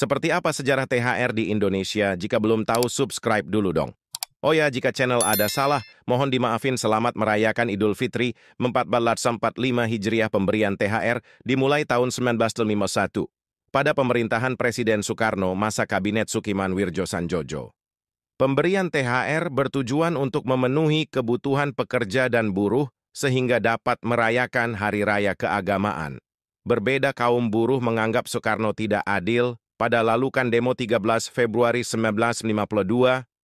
Seperti apa sejarah THR di Indonesia? Jika belum tahu, subscribe dulu dong. Oh ya, jika channel ada salah, mohon dimaafin selamat merayakan Idul Fitri 1445 Hijriah pemberian THR dimulai tahun 1951 pada pemerintahan Presiden Soekarno masa Kabinet Sukiman Wirjo Sanjojo. Pemberian THR bertujuan untuk memenuhi kebutuhan pekerja dan buruh sehingga dapat merayakan Hari Raya Keagamaan. Berbeda kaum buruh menganggap Soekarno tidak adil, pada lalukan demo 13 Februari 1952